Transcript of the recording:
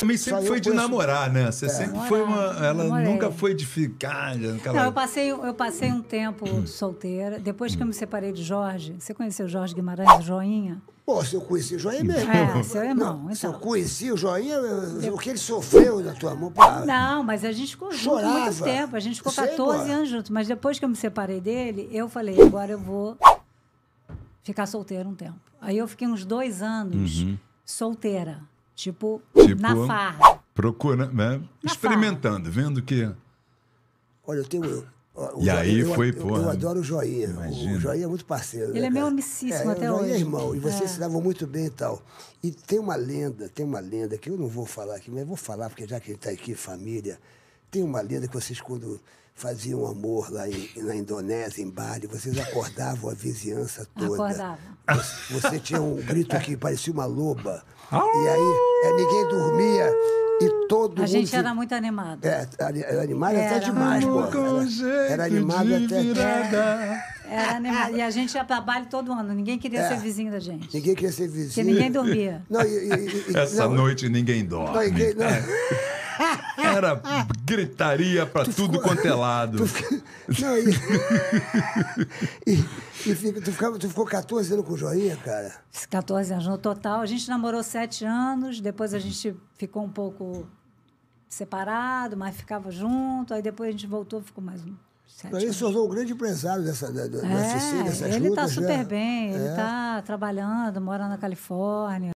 Também sempre foi de namorar, né? Você é. sempre foi uma. Ela nunca foi de ficar. Né, Aquela... Não, eu passei, eu passei um tempo hum. solteira. Depois que eu me separei de Jorge, você conheceu Jorge Guimarães, Joinha? Pô, se eu conheci o Joinha mesmo. É, seu irmão. Não, então. Se eu então. conheci o Joinha, o que ele sofreu da tua mão. Não, mas a gente ficou Chorava. junto muito tempo. A gente ficou 14 anos juntos. Mas depois que eu me separei dele, eu falei, agora eu vou ficar solteira um tempo. Aí eu fiquei uns dois anos uhum. solteira. Tipo, tipo na tipo, farra. procura né? experimentando, farra. vendo que. Olha, eu tenho. Eu, e aí foi, eu, porra. Eu, eu adoro o Joinha. Imagina. O Joinha é muito parceiro. Ele né, é meu amicíssimo é, até é hoje. é irmão, e vocês é. se davam muito bem e tal. E tem uma lenda, tem uma lenda que eu não vou falar aqui, mas vou falar, porque já que ele está aqui, família. Tem uma lenda que vocês, quando faziam amor lá em, na Indonésia, em Bali, vocês acordavam a vizinhança toda. Acordava. Você, você tinha um grito que parecia uma loba. Ah! e aí é, ninguém dormia. E todo a gente era muito animado. É, era animado era até demais, pô. Era, era animado até. Virada. É, era animado. E a gente ia para baile todo ano. Ninguém queria é. ser vizinho da gente. Ninguém queria ser vizinho. Porque ninguém dormia. Não, e, e, e, Essa não, noite ninguém dorme. Não, ninguém, não. É. Era gritaria pra tu tudo ficou... quanto é lado. Tu Não, e... e, e fica... tu, ficava, tu ficou 14 anos com o joinha, cara? 14 anos no total. A gente namorou 7 anos, depois a gente ficou um pouco separado, mas ficava junto, aí depois a gente voltou, ficou mais um. Sete ele se tornou um grande empresário dessa, da, da é, Sicília, dessas ele tá lutas. Ele né? está super bem, é. ele está trabalhando, mora na Califórnia.